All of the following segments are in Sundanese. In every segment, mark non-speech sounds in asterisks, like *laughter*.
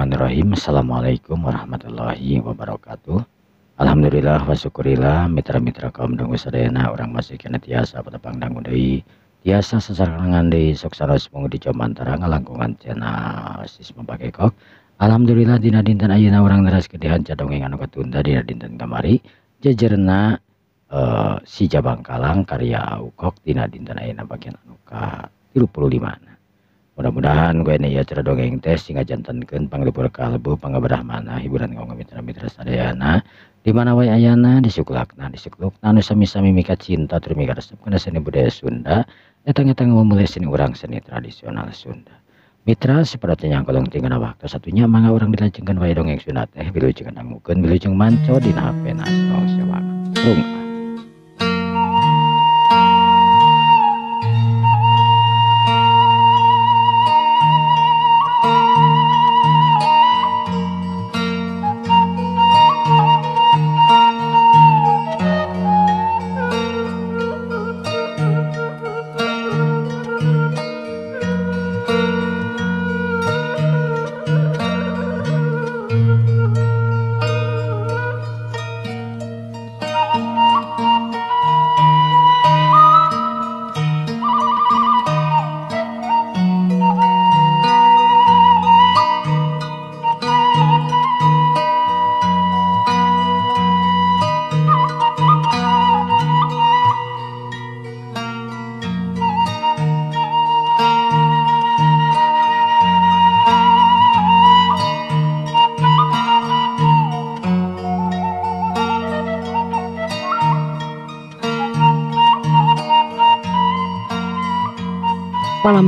Bismillahirrahmanirrahim Assalamualaikum warahmatullahi wabarakatuh Alhamdulillah wa syukurillah mitra-mitra kaum dangu sadayana orang masih kena tiasa petepang dangu dei tiasa sesarangan dei soksana semungu di jomantara ngalangkungan cena sis membagai kok Alhamdulillah dina dinten ayana orang kedihan kedehan cadongeng anu ketunda dina dinten kamari jajarna uh, eh, si kalang karya Ukok dina dinten ayana bagian anuka 35 mudah-mudahan gue ini ya cara dongeng tes singa jantankan panglipur kalbu mana hiburan kaum mitra mitra sadayana di mana wae ayana di suklakna di suklukna nu sami-sami mika cinta trimika resep kana seni budaya Sunda datang-datang memulai seni orang seni tradisional Sunda Mitra sepertinya kolong tinggal waktu satunya mangga orang dilajengkan wae dongeng sunat eh bilujeng angukeun bilujeng manco dina nape nasong sewang. Rung.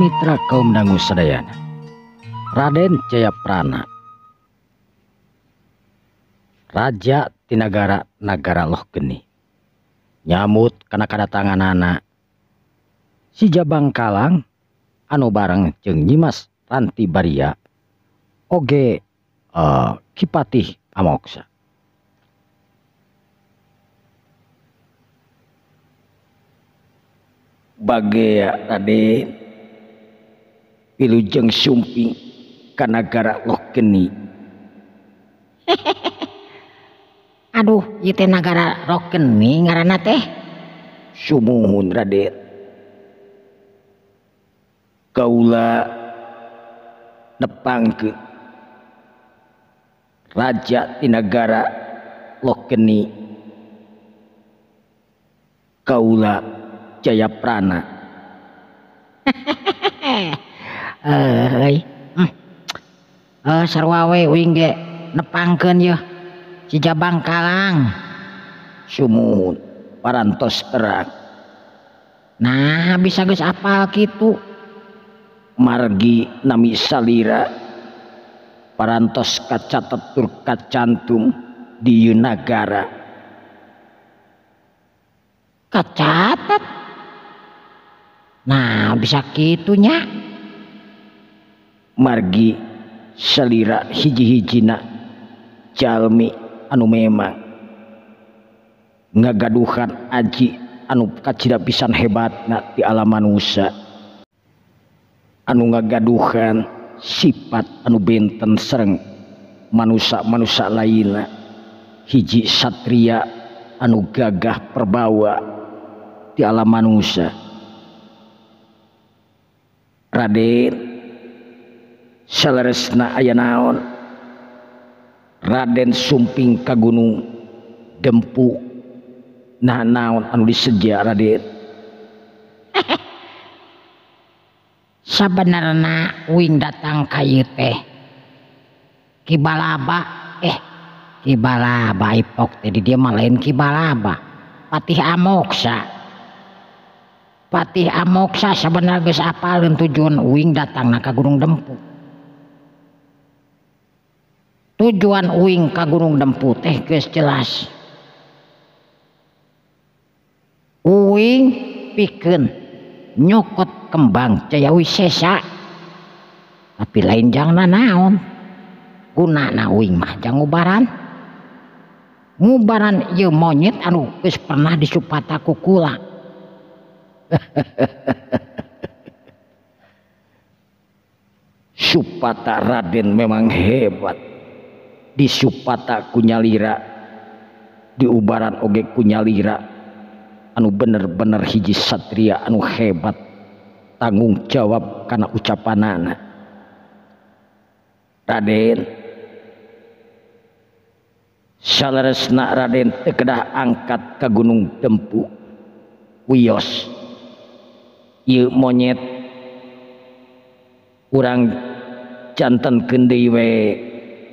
mitra kaum dangu sedayana Raden Jayaprana Raja Tinagara Nagara Loh Geni nyamut karena kedatangan anak si Jabang Kalang anu bareng jeng Nyimas Ranti Baria oge uh, Kipatih Amoksa ya tadi. lujeng suping Kan negara loh keni hehehe *laughs* Aduh Y nagara rock ngaana teh sumhun Hai Kaula depang ke Hai Raja Tinagara loh keni Hai Kaula Jaya prana hehe nepangken Kalang sum paras nah bisa guys a apa gitu margi naal paras kacap turkat cantung di Yunagara Hai kacatat nah bisa gitunya kita margiselira hijihijijalmi an ngagaduhan Aji anu ka pisan hebat na di alamsa anu ngagaduhan sifat anu benten serng manak manak lain hiji Satria anu gagah perbawa di alam manusia Hai Raden naon Raden sumping *laughs* ka gunung gempu nah naonu sejarah sebenarnya datang ki eh jadi dia ki Patih amsa Patih amoksa sebenarnya a apa dan tujuan wing datang ka gunung Dempu punya tujuan Uing kaguruungih jelas pi nyokot kembangwisa tapi lain jangan naonbaran monyet pernah *laughs* supata Raden memang hebatnya dis punyanyalira diubahran ogeekkunya lra anu bener-bener hiji Satria anu hebat tanggung jawab karena ucapanana Raden Raden tekedah angkat ke Gunung temuhyouk monyet kurangjantan kedeweku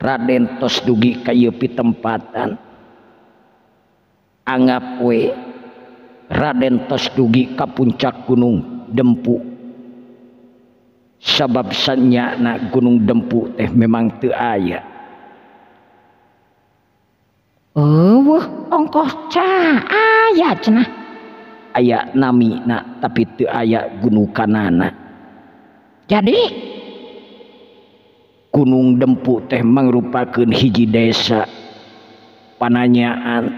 Radentos dugi kayupi tempatan anggape Radentos dugi Ka Pucak gunung Dempu sababsannya na gunung Dempu teh memang tuh ayaongko aya na tapi tuh aya gunung Kanana jadi Gunung Dempu teh men merupakan hiji desa pananyaan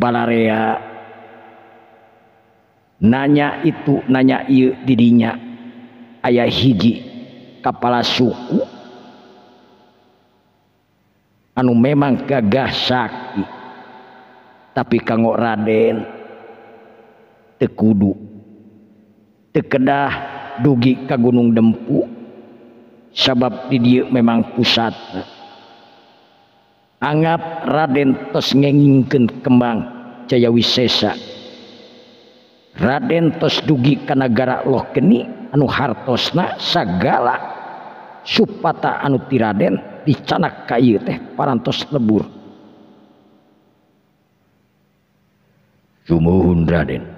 balaria Hai nanya itu nanya yuk didinya ayaah hiji kepala suku Hai anu memang gagah sakit tapi kang Raden tekudu tekedah dugi ka Gunung Dempu sabab didiuk memang pusat Hai gap Radentos ngenengingken kembang Jayawisesa Radentos dugi Kangara loh keni anu hartos na sagala supata anu Tiden canak kayu teh paras lebur Hai Sumohun Raden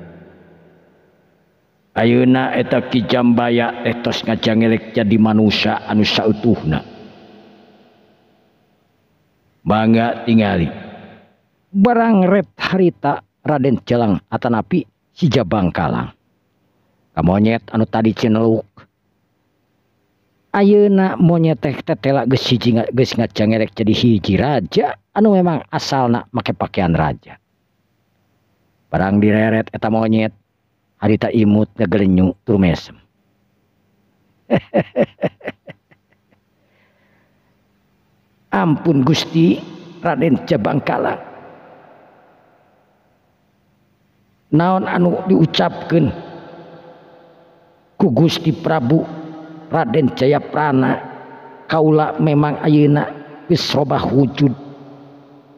punya aunaak kijambayaos ngacangelek jadi manusia an bangga tinggalin barang harita Radenlang Atana na Kalang kamunyet an tadi channeluna monye jadi anu memang asal make pakaian raja barang direreteta maunyet imutem Hai *laughs* ampun Gusti Raden Jakala Hai naon anu diucapkan kugus di Prabu Raden Jaya prana Kaula memang anarobah wujud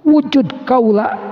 wujud kaula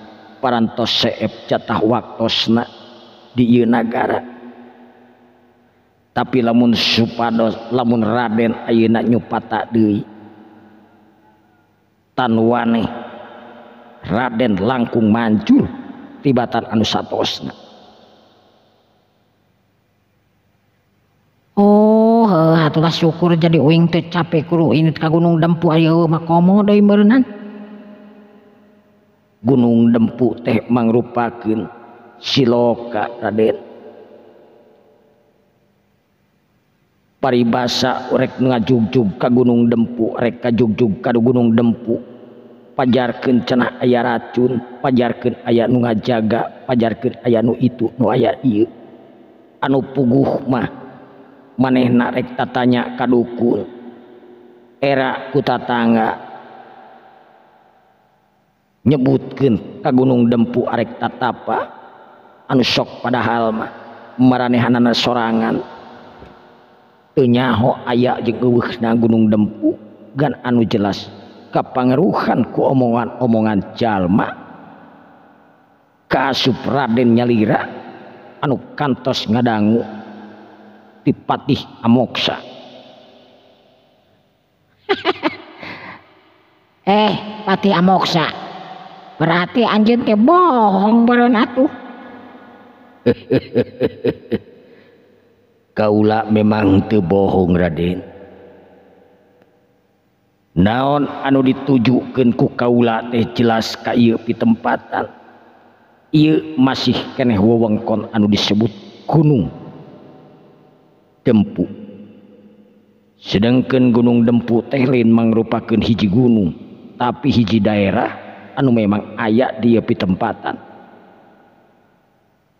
paraftah waktuna di Yunagara tapi lamun supados lamun Raden tan Wa Raden langkung manjur batan anus Ohlah syukur jadi u capek ini gunung dampuayo merenang siapa gunung dempu teh mangrupaken siloka Hai pari basa ek nga jojub ka gunung dempu rekka jojub kadu gunung dempu pajarken cena aya racun pajarkan ayat nu nga jaga pajarkan ayanu itu anup manehna reknya kadukun era kuta tangga nyebutkan ka gunung Dempu are tatpa anusok pada halmameranehanana sorangannyaho aya je na gunung Dempu dan anu jelas kepangeruhan kuomongan-omongan jalma kasup Radennya lra anu kantos ngadanggu tipatih amoksa *laughs* eh pati amoksa An bohong *laughs* kau memang kebohong naon anu ditjukkenku kauula teh jelas kayak tempatan masihken wewengkon anu disebut gunung sedangkan gunungdempu tehrin man merupakan hiji gunung tapi hiji daerah yang memang ayat dipi tempatan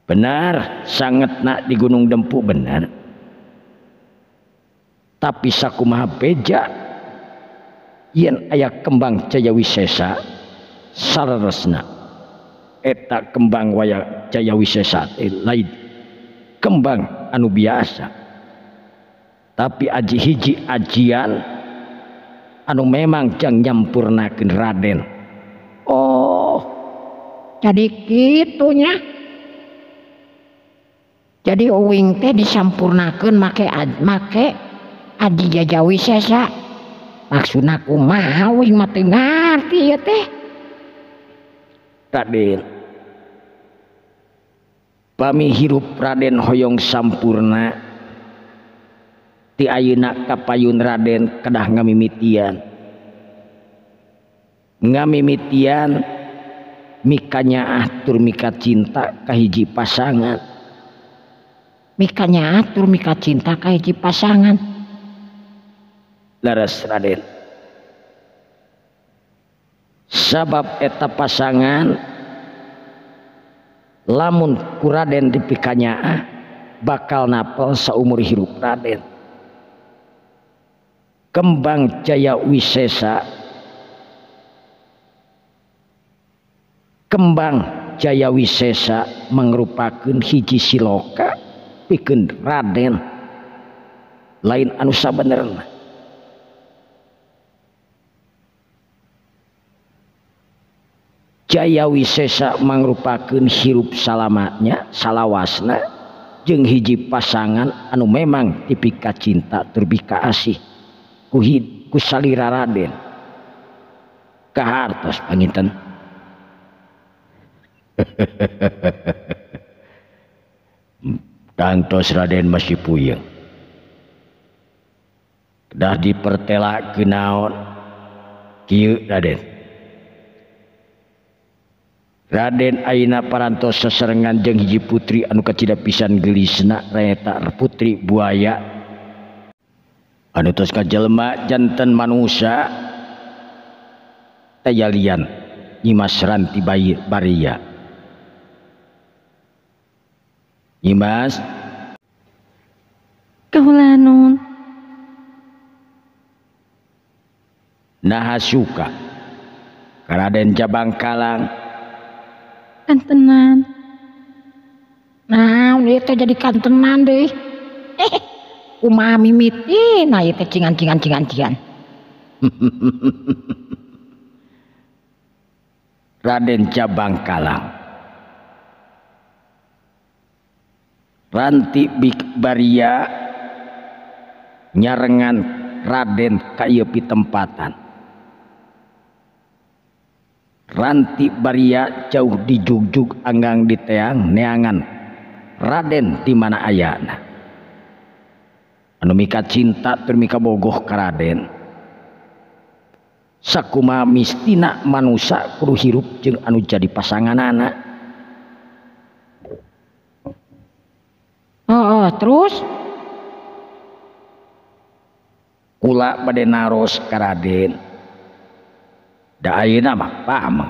benar sangatnak di Gunung Dempu benar tapi saku ma beja ayat kembang Jaya wisesana etak kembang way Jaya wis kembang anu biasa tapi aji-hiji ajian anu memang jangan nyampurnakin Raden tadinya Hai jadi Owing teh disampurnaken make makejiijajawisa maksuna pami hirup Raden Hoong sampurna tiunaayun Raden kedahmiian nga mimikian untuk mikanya atur mika cinta kahiji pasangan mikanya atur mika cinta kahiji pasangan laras Raden sabab eta pasangan lamun kuraden dipikanya ah, bakal napel seumur hidup Raden kembang jaya wisesa kembang Jaya wisesa mengrupaen hiji Siloka pi Raden lain anner Hai Jaya wisesa mangrupa hiruplamatnya salahwana jenghii pasangan anu memang tipika cinta terbika asih kuhidku Raden keharas paninn Santotos *laughs* Raden Mas pu udah diertla kenaon Hai Raden Aina paras sesngan jeng jijji putri anu kecil pisan gelisnak retakputri buaya Anuska jelemak jantan manusa tayliannyimasrantbaya ke Hai nahas suka Raden cabang Kalang kanten mau dia jadi kantor mande eh Um mi Hai Raden cabang Kalang ran big nyarengan Raden kayopi tempatan Hai rantik bararia jauh dijujug anggang diteang neangan Raden dimana aya anika cinta termika Bogohden sakuma mistina manak kru hirup anu jadi pasangan anak terus Hai la Maderosdenham Hai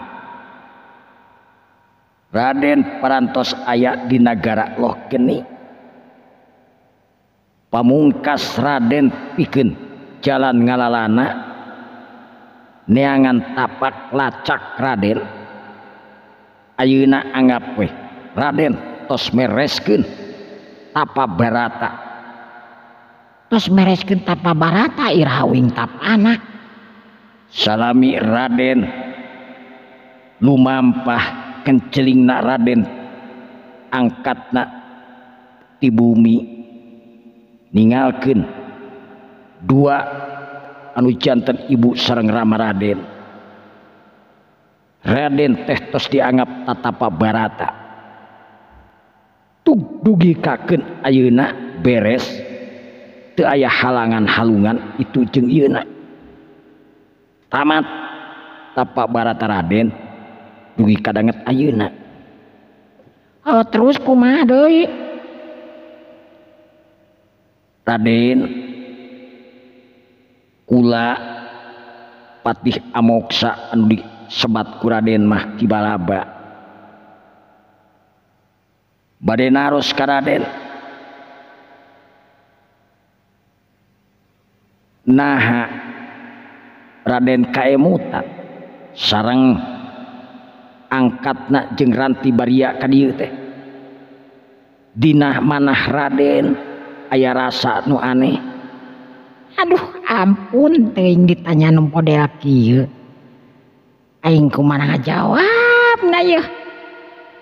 Raden perantos ayat di negara lohkinni Hai pemungkas Raden pikin jalan ngalana Hai neangan tapak lacak Raden Hai Ayuuna anggape Raden tosmereken tapa barata terus mereskin tapa barata irawing tap anak salami raden lumampah kenceling nak raden angkat nak di bumi ningalkin dua anu jantan ibu sarang rama raden Raden teh tos dianggap tatapa barata. dugi kaken auna beresayah halangan halungan itu jengat tapak barata Raden bukadanguna oh, teruskuden Faih amoksa sebatku Raden mahki balaaba punya na Raden mutat sarang angkat na jengti Dinah mana Raden ayaah rasa nu aneh Aduh ampun ditanya numingku mana jawab na ya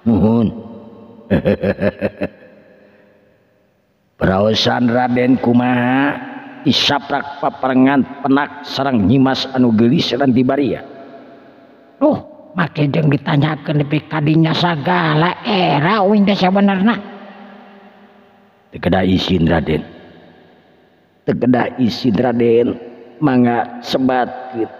*laughs* persan oh, oh, Raden kumaha isyaprak peangan penak seorangrang himas Anugeri Serang di Bariya make yang ditanyakan lebih kanya sagalaai terai isdraden mangasempat itu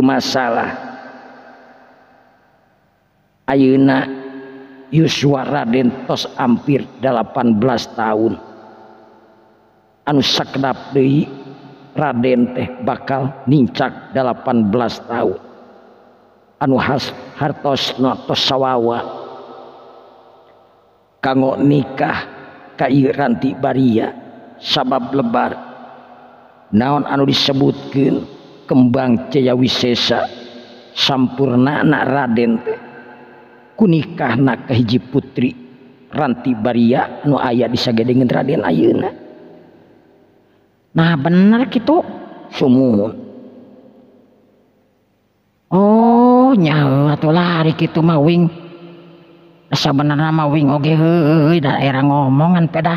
masalah Hai Auna Yuuswara Radentos ampir 18 tahun Hai ansakna Raden teh bakal nicak 18 tahun ankha hartos not sawwa Hai kanggo nikah kairantikbariya sabab lebar naonanu disebut ke untuk punyambang Ceyawisesa sampurna na Raden kunnikah na ke hijji putri ranti barya Nu aya bisadingin Raden nah bener gitu semua Oh nyawa atau lari gitu mau wing bener daerah ngomongan peda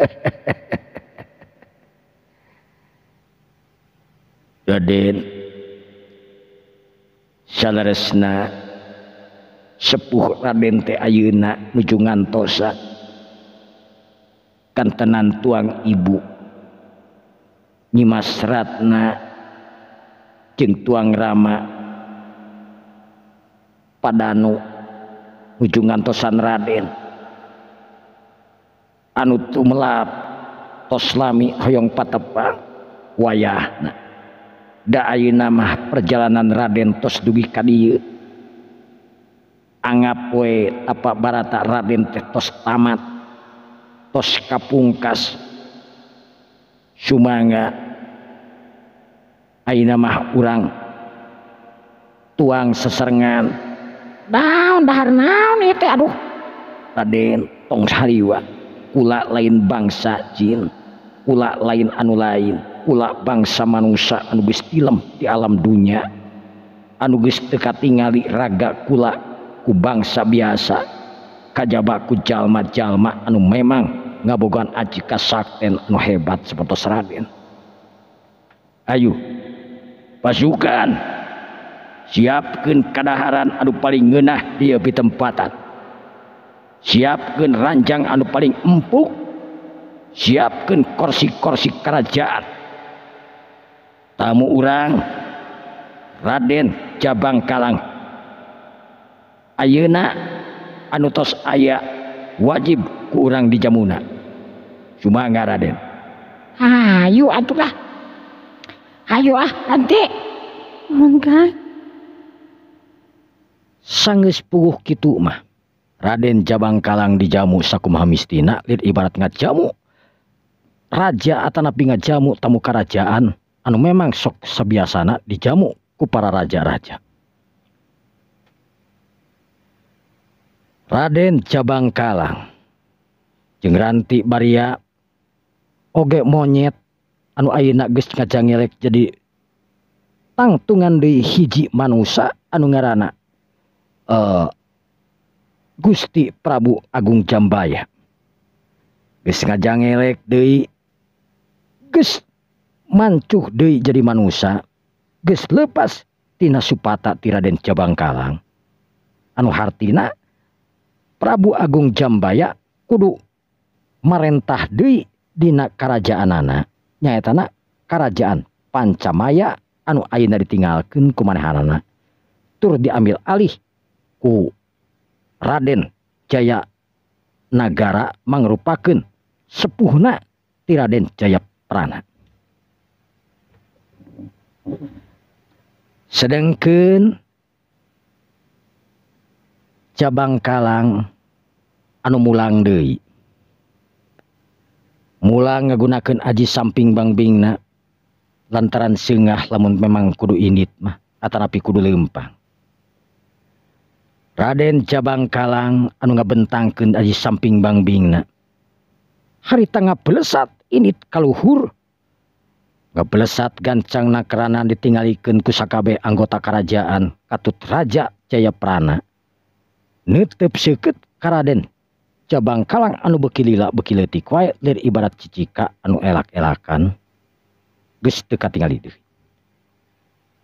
Hai *laughs* Raden Hai salarena sepuh Rabente Auna ujungan tosa Hai kantenan tuang ibu Hai nyimas Ratna cent tuang Rama Hai padau ujungan Tosan Radenente punya anutumap toslami hoyong patpa wayah Dainamah perjalanan Radentos dugi angga kue apa barata Radennte tolamat tos kap pungkas cumanga Ainamah kurang Hai tuang seserngan daun bahhar na aduh Raden tongariwa lain bangsajinin ula lain anu lain ula bangsa manungsa anuges film di alam dunia anuges dekat tinggalali ragakulaku bangsa biasa kaj bakkujallmajallma anu memang nggak bukan aji kasak dan no hebat sepertigen Ayu pasukan siapkan kedaharan Aduh paling ngennah dia di tempatan siapkan ranjang anu paling empuk siapkan korsi-korsi kerajaan tamu urang Raden cabang Kalang Ayeuna an tos aya wajib kurang di Jamuna cuma nggak Raden yu ayo ah nanti sang-puh gitumah Raden Jaang Kalang di Jamukutina ibarat ngauk ja Atatan jammuk tamu kerajaan anu memang sok sebiasana di jamukku para raja-raja Raden cabang Kalang jeti Mariage monyet anu jadi tatungan di hiji manusa anungerana eh, Gusti Prabu Agung Jambayangelek De mancu Dei jadi manusa ge lepas Tina Supata Ti dan cabang Kalang anu Hartina Prabu Agung Jambaya kudu Martah Dewi Dinak kerajaannya tan kerajaan Pancamaya anu air daritingkan kemana tur diambil alih ku Raden Jaya negara menrupakan sempuna Tiden Jayana sedangkan cabang Kalang anu mulang De Mu menggunakanken Aji samping Bangbingna lantaran singgah namunmun memang kudu in ini mah antarapi kudu Lempang Raden cabangkalang anu nggak bentangkenji samping Bang bin hari tangga belesat ini kalauhur nggak belesat gancang na keraan ditinggaliken ku sakaB anggota kerajaan katut Raja Jaya pranaden cabanglang anu bekil dari ibaratcicika anu elakelakan tinggalih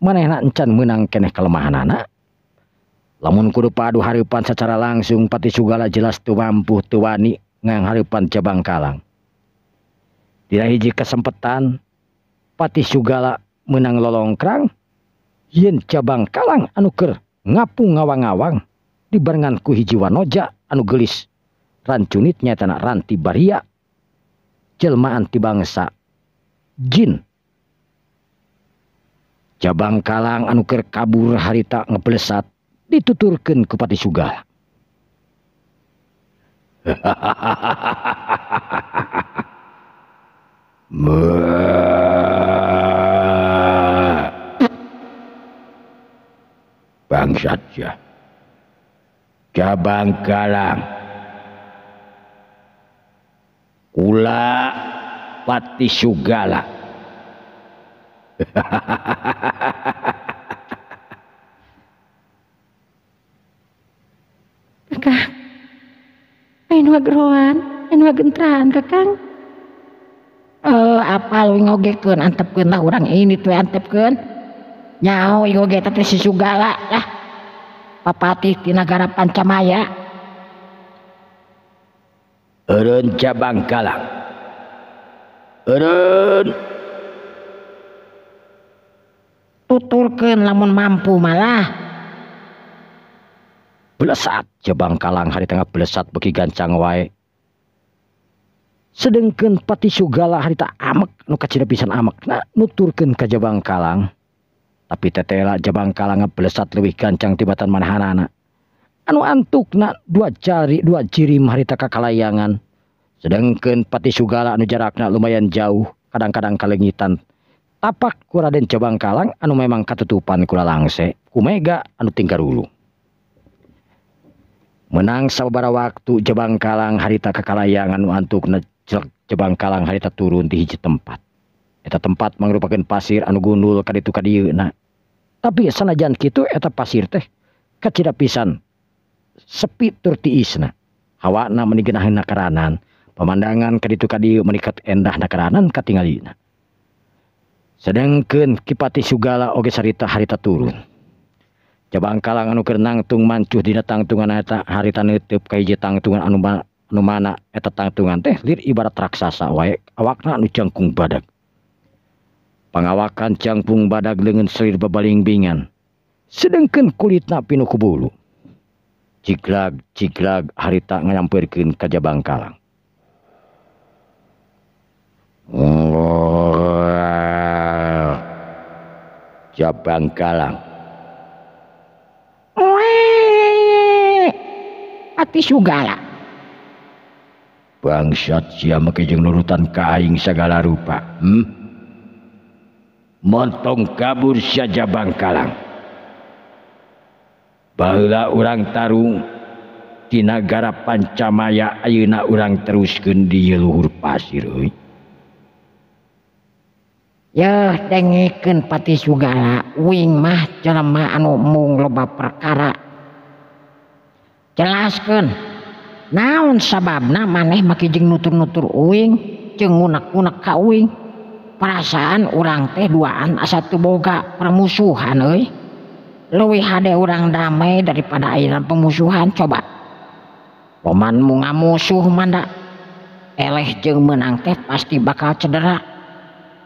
enak encan menang keneh kelemahan anak lamun kudu padu harupan secara langsung pati sugala jelas tu mampu tuwani ngang harupan cabang kalang tidak hiji kesempatan pati sugala menang lolongkrang yen cabang kalang anuker ngapung ngawang ngawang dibarengan ku hiji wanoja anu gelis rancunit nyata ranti baria jelmaan ti bangsa jin cabang Kalang anuker kabur harita ngepelpleat dituturkan kepati Suga ha *laughs* bangsat cabang Kalang lapati Sugala kakang main geruan main gentraan kakang eh apa lu ngogekeun antepkeun lah orang ini tuh antepkeun nyao ngoge teh si sugala lah papatih di negara pancamaya Ereun cabang kalang Ereun tuturkan lamun mampu malah belesat jebang kalang hari tengah belesat beki gancang wae sedengken pati sugala hari tak amek nu kacida pisan amek nah nuturkan ke jebang kalang tapi tetela jebang kalang belesat lebih gancang tibatan anak anu antuk nak dua jari dua jirim hari tak kakalayangan sedengken pati sugala anu jarak nak lumayan jauh kadang-kadang kalengitan pak kura dan cabang Kalang anu memang ketetupan ku langsungse Me anu tingkat dulu menangsabara waktu Jebang Kalang harita kekalayangan untuk Jebang Kalang harita turun dihiu tempateta tempat merupakan pasir anu gunul tapi sanajan gitueta pasir teh kecil pisanpittina hawana menan pemandangan ke menikat endah keraan ketingdina sedangkan kipati Sugala Oke cerita-hariita turun jabangngkalang anukenangtungcu diangtungan hariungan teh ibarat raksasa awak ankung badak pengawakan cangung badak dengan se bebalingbingan sedangkan kulit na pin kubullucicklacickla hariita menyambangngkalang oh Bangkalang wo hati su Hai bangsyat siap kejung uruutan kaing segala rupa hmm? monng kabur Syja Bangkalang Hai Ba orang Tarung Tinagara Pancamaya Auna orang terusgenddi leluhur pasiri kenpati wingmah loba perkara jelaskan naun sababna maneh makingtur-turng perasaan orang teh dua anak satu boga permusuhan luwih ada orang damai daripadaran pemusuhan cobamanmumusuhng menang teh pasti bakal cedera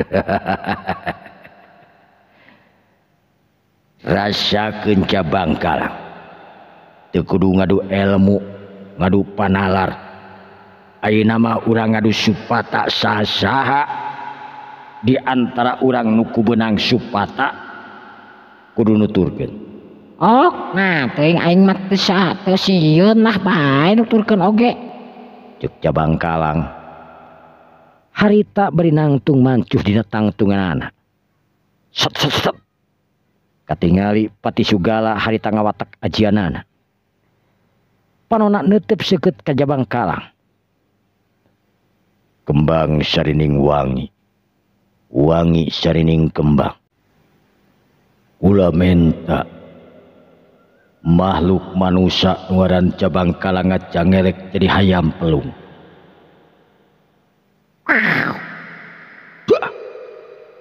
ha *laughs* Hai rasa kenca Bangkalang Kudu ngadu ilmu ngadu panallar nama u ngadu saaha diantara urang Nuku benang Supat Kuduturkenca Bangkalang Harita berinang tung mancu dianganaalipati hariwatak aana nuttip jabanglang kembanging wangi wangiing kembang menta makhluk manak nuaran cabang kalangan cangek jadi hayam pelung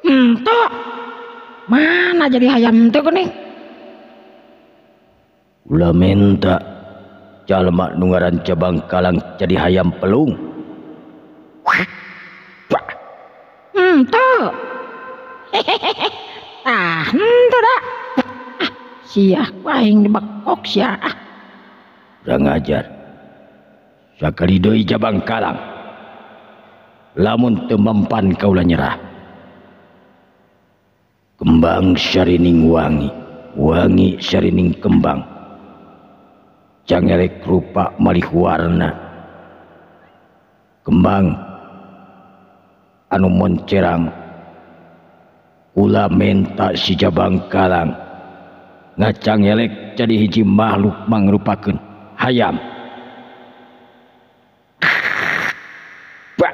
Entok. Mana jadi hayam tuh nih? Ula minta jalma nungaran cabang kalang jadi hayam pelung. Entok. Hehehe. *laughs* Ah, entok dah. Ah, siah di dibekok siah. Rang ajar. Sakali doi cabang kalang. lamun tempan kau nyerah Hai kembang Syahing wangi wangi Sying kembang canlek rupa malih warna Hai kembang Hai anu monncerang Hai lama mentak sijabang Kalang ngacang elek jadi hiji makhluk manrupakken haym Pak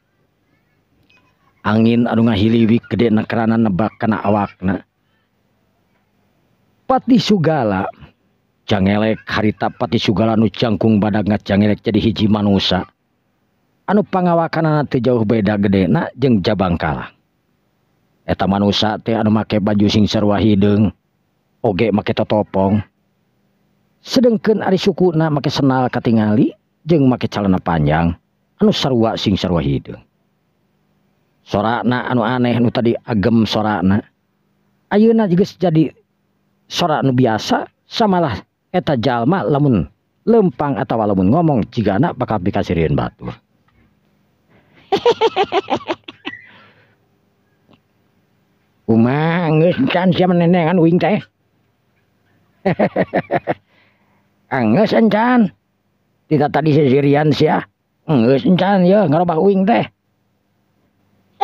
étant angin anu ngahililiwi gedenakan nebak awakna Sugala canlek harita Pat Sugalanu cangkung badanga canlek jadi hiji man anu pengawakkanan jauh beda geak jeng jabang ka make bajuwahng makeng sedang ari sukuna make sennalali jeng make calana panjang anu sarwa singsarwahhing sora anak anu aneh tadi agem so ayuna juga jadi so biasa samalah eta jalma lemun lempang atau walaupun ngomong jika anakkasiang tadian teh *laughs* ah,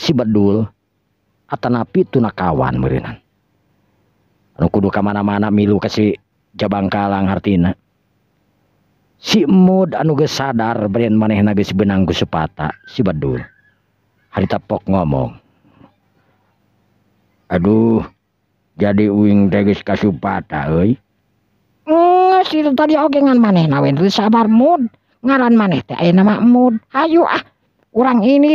si Bedul atanapi tunakawan meureunana. Anu kudu ka mana-mana milu ke si Kalang hartina. Si Mood anu ge sadar mana manehna si benang gusepata si Bedul. hari tapok ngomong. Aduh, jadi uing tegis kasupata oi. Nges itu tadi oge ngan maneh nawen sabar mud. Ngaran maneh teh nama mud. Hayu ah. orang ini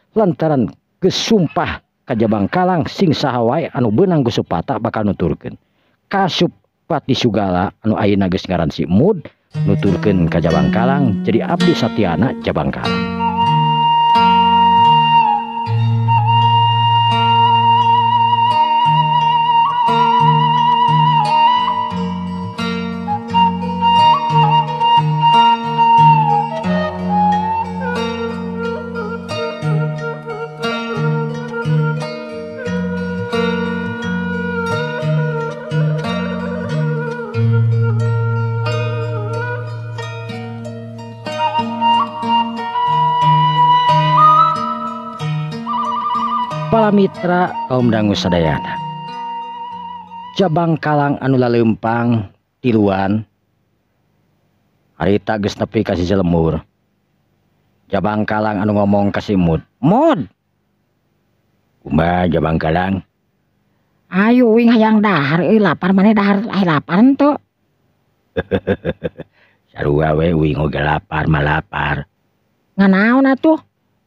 lantaran ke supah kaj Jabang Kalang singsawai anu benanggusupatak bakal nuturken kasuppati di Sugala anu Ayu Nagus gar si mood nuturken Kaj Jabang Kalang jadi Abdi Satiana Cabang Kalang punya kaum dangu cabang Kalang anula limppang tiruan hariritapi kasih lemur cabang Kalang anu ngomong kasih mood jaangyu laparparpar nga tuh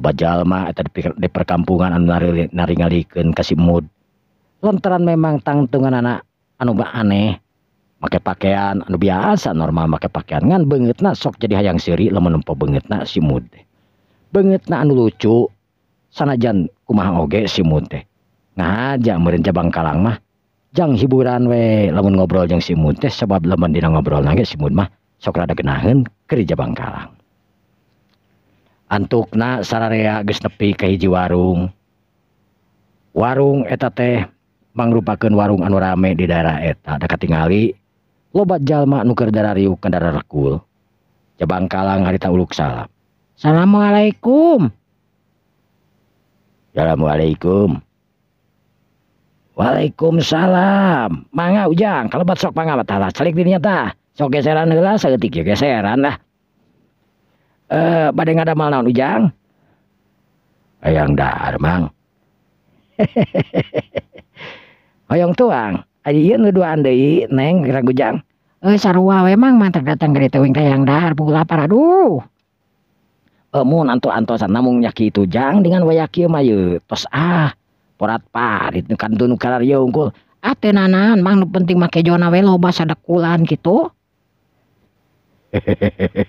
Bajalma tadi dipikir di perkampungan an naken kasih loan memang tang dengan anak anubak aneh make pakaian anu biasa normal maka pakaian bangetna sok jadi hayang siih menemp banget bangetu lucu sana Janma oge ngajak meinja Bang Kalang mah jangan hiburan wa la ngobrol yang si teh sebabmandina ngobrol lagi si mah sokrada keahan Kerja Bang Kalang na sar nepi keji warung warung eta teh manggruak warung anura rame di daerah etakat tinggalli obatjallma nukeru kul cabangngkalang hari tahuluk salamsalamualaikumsalamualaikum Waalaikum salalam manga ujang kalaubat so pannyata gegeseran nah eh pada nggak ada mal naon anu ujang ayang dar mang Oyong *laughs* tuang, aji iya nuduan deui neng ragujang. Eh sarua memang mang mantap datang kereta teuing teh yang dahar pukul lapar aduh. Eh, mun anto antosan namung nyaki itu jang dengan wayak kieu mah tos ah porat parit nu kan kalar kalarya unggul. Ah nanan mang nu penting make jona we loba sadekulan gitu. *laughs*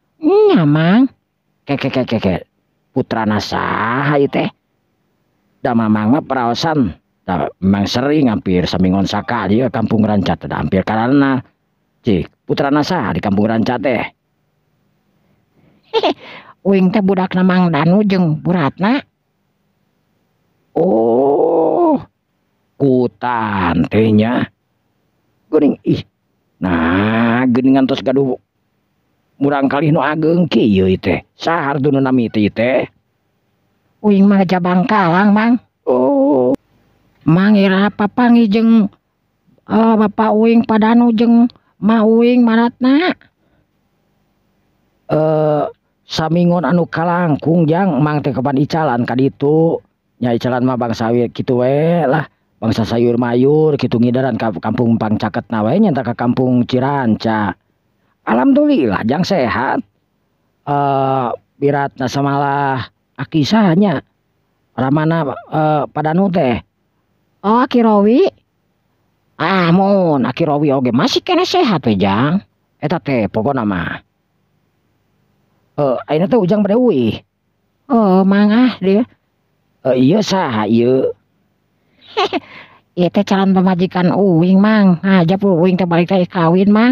punya nyamang putra persan ser ngampir samsaka dia kampunguran Capir karena putra di kampuran Catedak dan kutannya nahningan kurang kalingkigirajeng Bapak Uing padang mau oh. eh, maratna eh, samingon anu kalangkung mang jalan jalan Bang sawlah bangsa sayur-mayur Kitungidaran Kampungpang caket nawe nyanta Kampungciranca 1000 Alhamdulillah jangan sehat eh, birat samalah akiahnya ramana eh, padanut teh oh, kirowikiwige ah, masih sehat ujangpoko nama eh, ujang oh, man *laughs* calon pemajikan u mang ah, kawin mang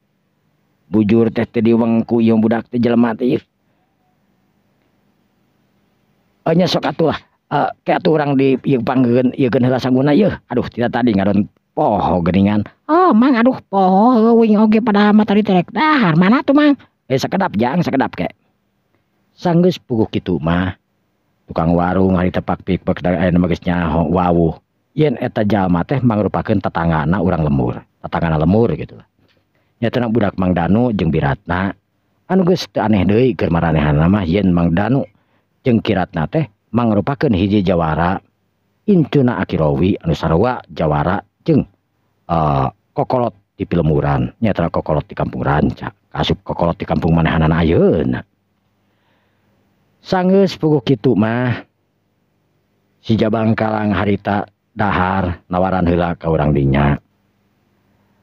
bujur teh tadi wengku yang budak teh jelema teh eh, nya sok atuh uh, kayak atuh orang di yang panggeun ieu geun heula sangguna aduh tidak tadi ngaron poho geningan oh mang aduh poho wing oke pada matahari terek dah. mana tuh mang eh sekedap jang sekedap kek sanggeus puguh kitu mah tukang warung hari tepak pikpek dari ayah nama nyaho wawu yen eta jalma teh mangrupakeun tetanggana orang lemur tetanggana lemur gitu lah tenang budak Mangdano jengbiraatna anugegus anehenngkiratna merupakan hiji Jawara Inuna Akirowi Anuswa Jawarang eh, kokkolot di filmmurannya terkolot di kampuran kaskolot di kampung man sang Ki Sija Bang Kalang harita Dahar Nawaraanhuila kaurang dinya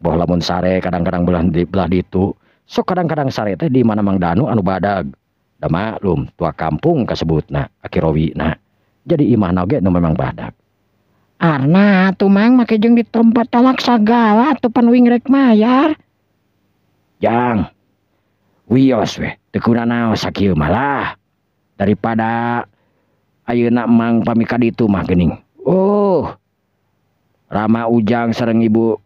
bahwa lamun sare kadang-kadang bulan dipeladi itu so kadang-kadang sare itu di manaang Danu anu badmaklum tua kampung keebut jadi karenaang maka disagalapunrek daripada Ayu pamika di Rama ujang seren Ibu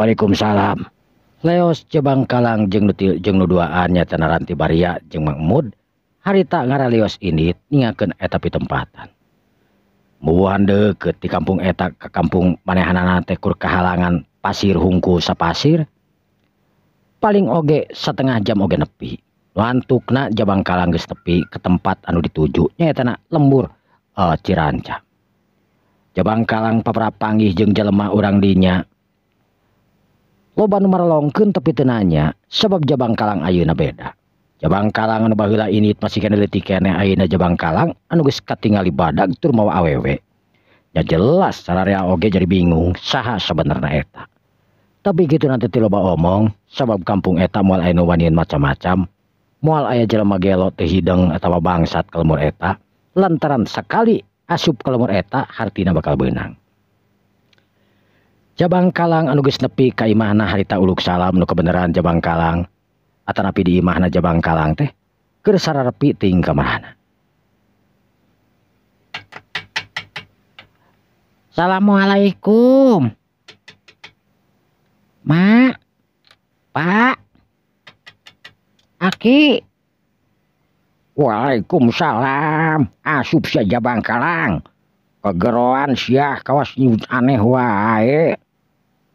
Aalaikumsalam Leos Jebang Kalang jeng jengannya tana Ran Barya je harios ini tapi tempatan kampung etak ke kampung Paneahanangan Teur kehalangan pasir hungku sap pasir paling oge setengah jam oge nepilantuknak jabang Kalang tepi ke tempat anu dittujuknya tan lemburciranca eh, Jebang Kalang papara Pangih jeng jelemah orang dinya yang lo merelongken tapi tenanya sebab jabang Kalang Ayuuna beda jabang kallang ini masih tinggal badangmawa awewe ya jelas Oge jadi bingung sah sebenarnyaeta tapi gitu nanti tiba omong sebab kampung eta mualwanin macam-macam mual ayah jelama gelo tehhidangng atau bangsat kalau mureta lantaran sekali asub kalaumor eta hartina bakal benang Jabang Kalang anuges nepi ka imahna harita uluk salam nu kebenaran Jabang Kalang atanapi di imahna Jabang Kalang teh keur sararepi ting kamarana Assalamualaikum Ma Pak Aki Waalaikumsalam asup Jabang Kalang kegeroan siah kawas nyut aneh wae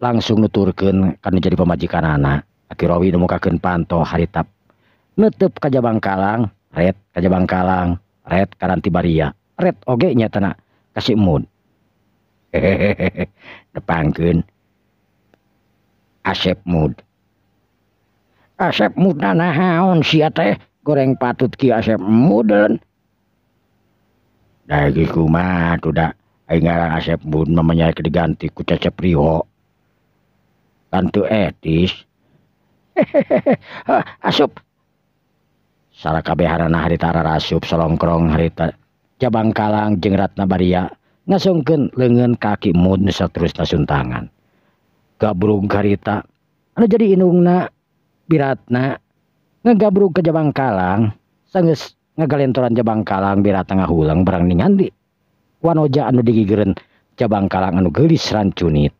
langsung ngeturken karena jadi pemajikan anak akirowi memmukakan pantau haritab nutup kajja Bang Kalang red kajja Bang Kalang red karantiria redgenya tan kasih *laughs* de asep asep goreng patutma udah as namanya diganti kuca Ce Prihok etiskabeh *laughs* haritara rasub solongkrong harita cabang Kalang jet nabariya ngasungken lengen kaki terus tangan gak burung karita ada jadi inungna biratna ke Jabang Kalang sanggaluran jabang Kalang Ten hulang barno cabbang kalis rancunita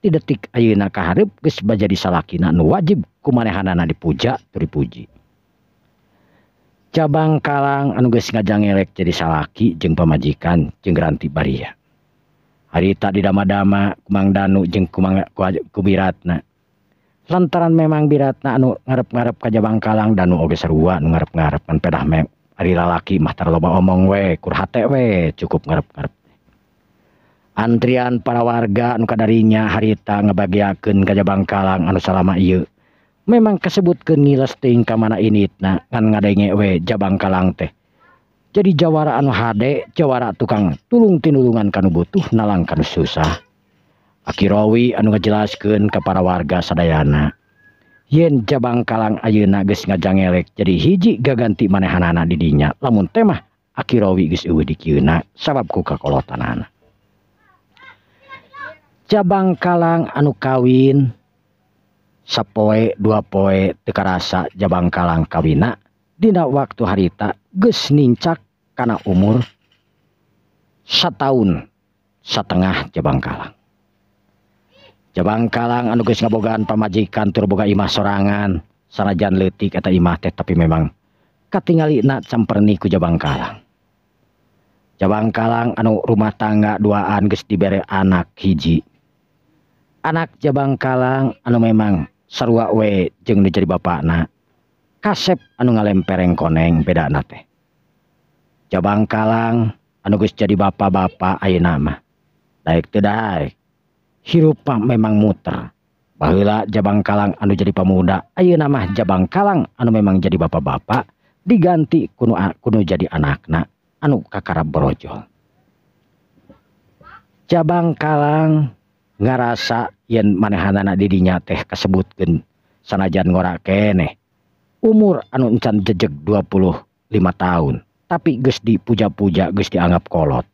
pasti detik Auna Karibba jadinu wajib kuhana dipuja dari puji cabang Kalang anuge guysjangngeek jadi salaki jeng pemajikan jengeran Bariya hari tadi dama-damaang Danu jeng kubira lantaran memang biratnu ngare ngarep ka Jabang Kalang danuerreped hari lalakitar lobaomong wekur HW cukup ngarep- ngarep antrian para warga engka darinya harita ngebaken gak jabang kalang anu Salama yuk memang kesebut ke ngilesting kam mana ini kan ngadangewe jabang kalang teh jadi jawara anu hadek Jawara tukang tulung tinulungan kanu butuh nallang kan susah akirowi anu ngajelasken kepada warga sadayana yen jabang kalang aye nagis ngajangngelek jadi hijik gaganti manehan-an didinya lamun tema akirowiuna sababku kakolo tanana Jabang Kalang anu kawin sepoe dua poie Tekarasa jabang Kalang kawinak Dinak waktu harita genincak karena umur setahun setengah Jabangngkalang jabang Kalang anu kesbogaan pamajikan terbuka Iam serrangan Sarajantik tapi memang tinggal Ja Jabang Kalang anu rumah tangga duaan guys diberre anak hiji anak jabang kalang anu memang sarwang jadi ba anak kasep anu ngalemenng koneng beda teh jaang kalang anu guys jadi bapak-bapak yo nama na tidak hirupa memang muter Balah jabang kalang anu jadi pemuda ayo nama jabang kalang anu memang jadi bapak-bapak diganti kuno kuno jadi anak-ak anu kaol jaang kalang rasa yen mane didinya teh kesebutken sanajan ngokeneh umur anu encan jejeg 25 tahun tapi gedi puja-puja gesti anggap kolot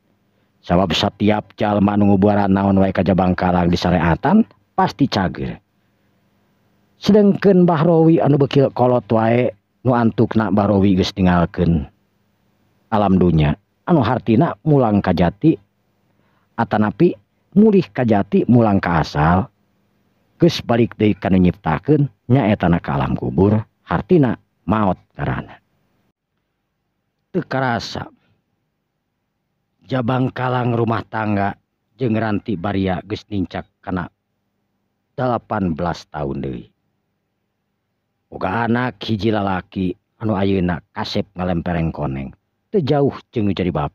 sebab setiapburan naon wa Bangkalang disareatan pasti caget sedangkan Bahrowi anu bekil kolot waewi alam dunya anu harttina Mulang kajjati atanpi punya mulih kajti Mulang ke asal balik nya tan kubur hart maut jabang kalang rumah tangga jengeranti barya gesnincak karena 18 tahun dewiji lalaki anuuna kasep kong jauh jeng jadi ba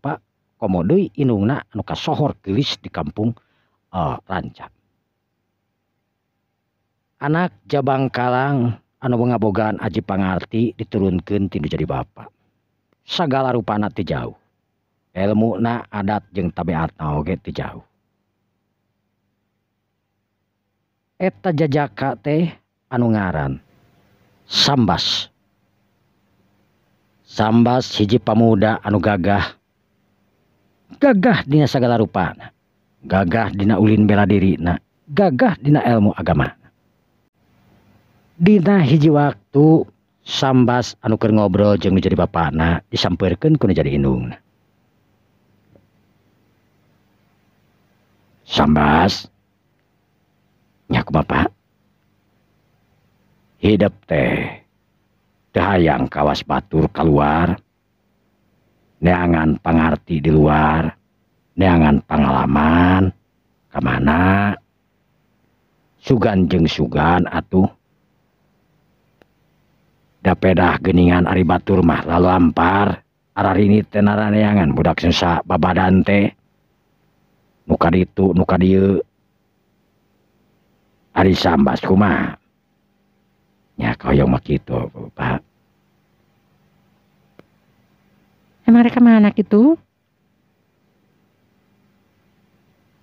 komwisohorlis di kampung ke ran anak jabang Kalang anubunga-bogaan Ajipangarti diturunkan tidak jadi Bapakpak sagala rupanjauh ilmu sambas siji pemuda anu gagah gagah di segala ruana gagah Ulin beladiri gagah ilmu agama hiji waktu sambas anur ngobrol yang menjadi ba anak disampurkan jadi hid hidup teh dayang kawas Batur keluarangan pengti di luar dan neangan pengalaman kemana sugan jeng sugan atuh dapedah geningan Ari Batur mah lalu lampar ini tenaraneangan budak sensa babadan teh muka itu muka dia Ari sambas kuma ya kau yang makito pak emang mereka mana itu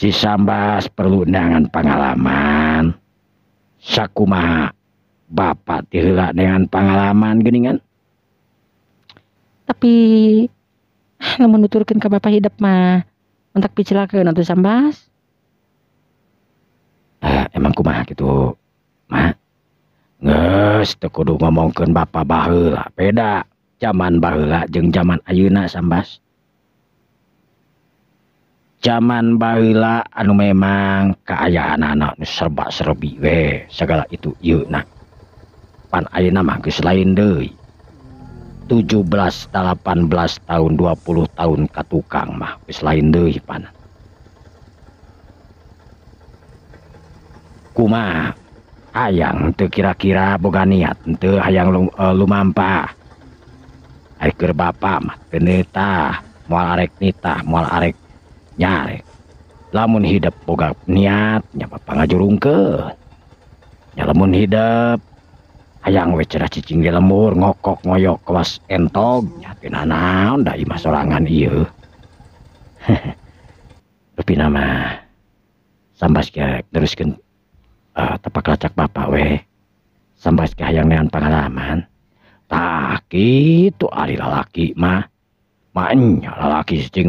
Si Sambas perlu dengan pengalaman. Sakumaha Bapak tihela dengan pengalaman geningan. Tapi namun nuturkan ke Bapak hidup mah bicara ke nanti Sambas. Eh, emang kumaha gitu, mah. Nges, tekudu ngomongkan Bapak bahula, beda. Zaman bahula jeng zaman ayuna Sambas zaman Bawila anu memang keayaan anak serba serbi we segala itu yuk iya nak pan ayah nama kes lain deh 17 18 tahun 20 tahun ke tukang mah kes lain deh pan kuma ayang itu kira-kira boga niat itu ayang lum, uh, eh, lumampa ayo bapak mah teneta mual arek nita mual arek nyarek lamun hidup boga niatnya Bapak ngajurung ke ya lamun hidup hayang we cerah cicing lemur ngokok ngoyok kewas entog nyatin naon dari masorangan iya *laughs* tapi nama sambas ke teruskan uh, eh, tepak lacak bapak we sambas ke hayang nean pengalaman tak itu ari lalaki mah lelaki di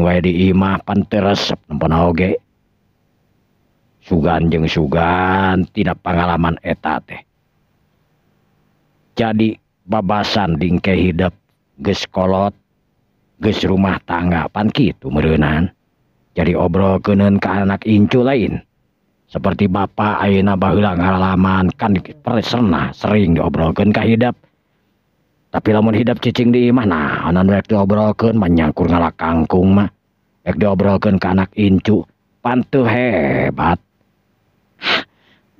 sung Sugan tidak pengalaman eteta jadi babasan dike hidupkolot guys rumah tanggapan Ki merenan jadi obrokenen ke anak incu lain seperti ba Auna Balang laman kan sering nggak obrokenkahb tapi lamun hidap cicing di imah nah anan rek diobrolkan menyangkur ngalah kangkung mah rek diobrolkan ke anak incu pantu hebat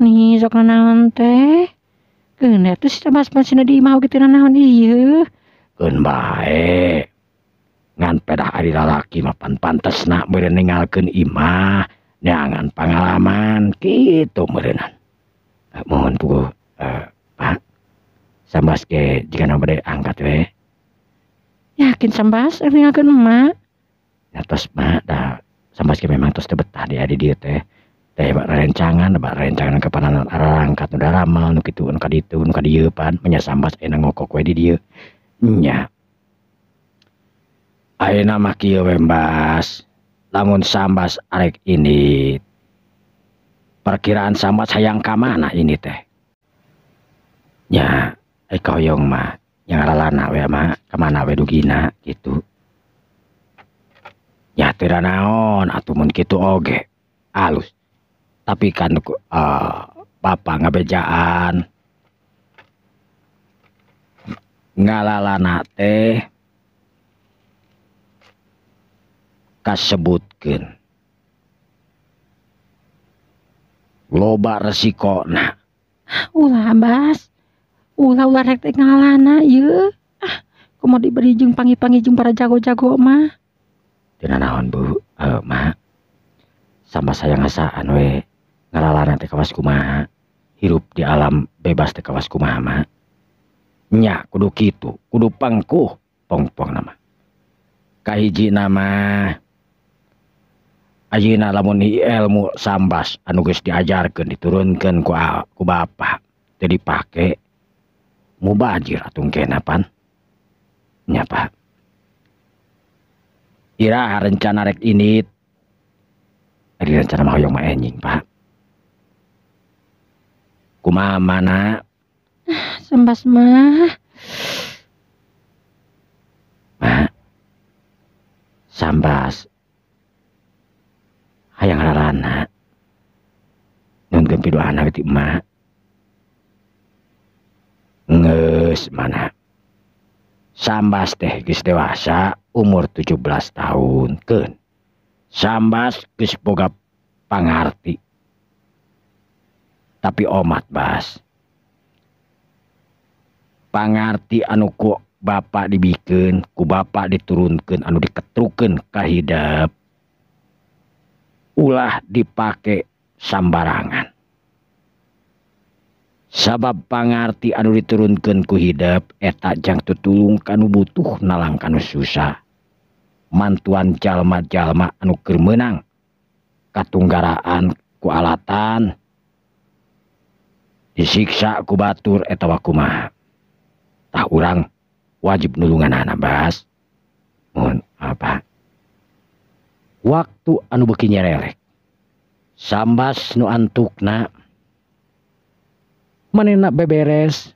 nih sok nanaon teh kena tuh si mas masina di imah gitu nanaon iya? kun bae ngan pedah ari lalaki mah pan nak meureun ningalkan imah jangan pengalaman gitu merenan eh, mohon bu eh, Pak Sambas ke jika dek angkat we. Yakin sambas akan emak. Ya tos mak dah sambas ke memang tos betah di adi dia teh. Teh bak rencangan, bak rencangan kepanan arah angkat udah ramal nu di itu kaditu di kadieu pan punya sambas enak eh, ngokok we di dia Nya. Ayeuna nama kio we mbas. Lamun sambas arek ini perkiraan sambas sayang kamana ini teh. Ya, eh koyong mah yang nak we mah kemana we dugina gitu ya tidak naon atau mun gitu oge halus tapi kan uh, bapak lala nak teh kasebutkan loba resiko nah ulah bas punya nga ah, mau diberipangi-panggim para jagojago sama saya ngawaskuma hirup di alam bebas te kawasku Mamanya kudu gitu kudu pangku pongpong nama Kaji namajimu sambas anuge diajkan diturunkan ku aku ba jadi pakai di mubajir atau kenapan nyapa ira rencana rek ini Ari rencana mah hoyong mah enjing, Pak. Kumaha mana? Ah, Sembas mah. Ma. Sambas. Hayang rarana. Nun gempi anak itu emak nges mana sambas teh gis dewasa umur 17 tahun kan. sambas guys boga pangarti tapi omat bas pangarti anu ku Bapak dibikin ku Bapak diturunkan anu diketruken kahidap ulah dipake sambarangan sabab penggarti anu diturunkan kuhib etak jangan tertulung kanu butuh nalangkan susah mantuanjalmat-jallma anu Ker menang katunggaraan kualatan disiksa aku baturtawakuma takang wajib nuanbas apa waktu anu beginnya relek sambas nuantukna menenak beberes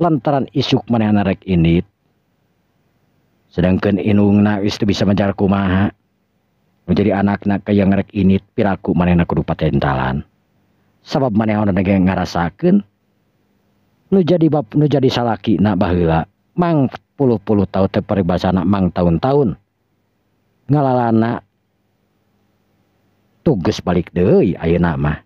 lantaran isuk menrek ini sedangkan Inung bisajarku ma menjadi anak-aknya yangrek ini pilaku menenak kerupa tentalan sebab men ngaken menjadi bab jadi salahpul tahun ter bahasa tahun-tahun tugas balik Dei Aakmah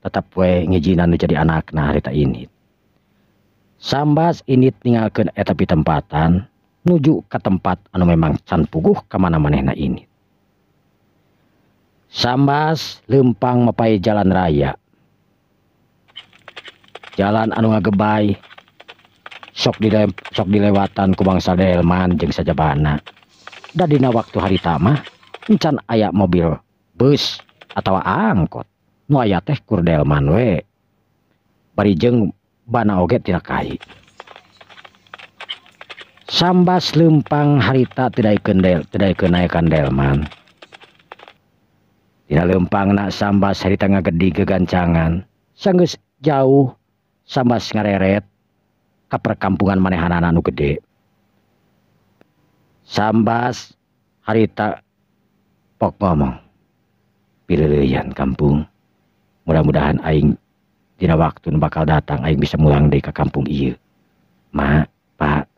tetap we ngijinan jadi anak nah harita ini sambas ini tinggalkan etapi tempatan nuju ke tempat anu memang can puguh kemana manehna ini sambas lempang mapai jalan raya jalan anu ngagebay sok dile sok dilewatan ku bangsa delman jeung sajabana da dina waktu hari tamah encan ayak mobil bus atau angkot nu aya teh kur delman bari barijeng bana oge tidak kai sambas lempang harita tidak kendel tidak kenaikan delman tidak lempang nak sambas harita ngagedi kegancangan sanggeus jauh sambas ngareret ke perkampungan anak nu gede sambas harita pok ngomong pilih kampung mudah-mudahan Aing Di waktu bakal datang bisa pulang Dka Kampung I Ma Pak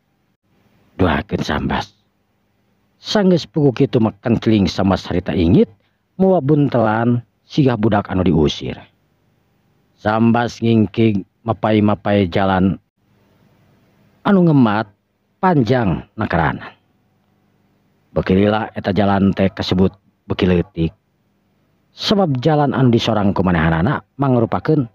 sang-pu gitu makankelling samaitagit mu buntelan sigah budak anu diusir sambasingking mepai-maapai jalan anu ngemat panjang nakeran berkililah eta jalan teh tersebut bekitik sebab jalanani seorang kemana anak-anak mau merupakan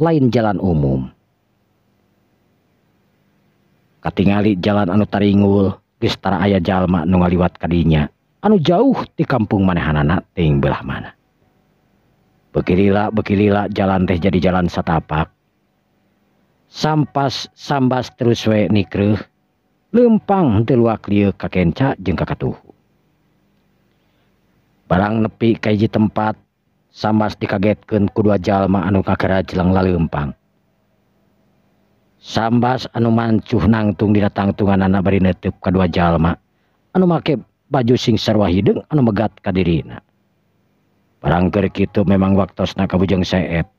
lain jalan umumingali jalan anutaringul gesttara ayah jalma nu ngaliwat kanya anu jauh di kampung manehanakbelah mana berkillah bekillah jalan teh jadi jalan sattapak samppassbas terusnik lempang di luar kriu kakenca jengka katuh barang nepi kayakji tempat sambas dikagetken kedua jalma anu kagara jelang lalu umpang Hai sambas anu mancu nangtung diangtungan anak kedua jalma an make baju sing serwahungng an megat Kadirina barang itu memang waktu naka bujung seep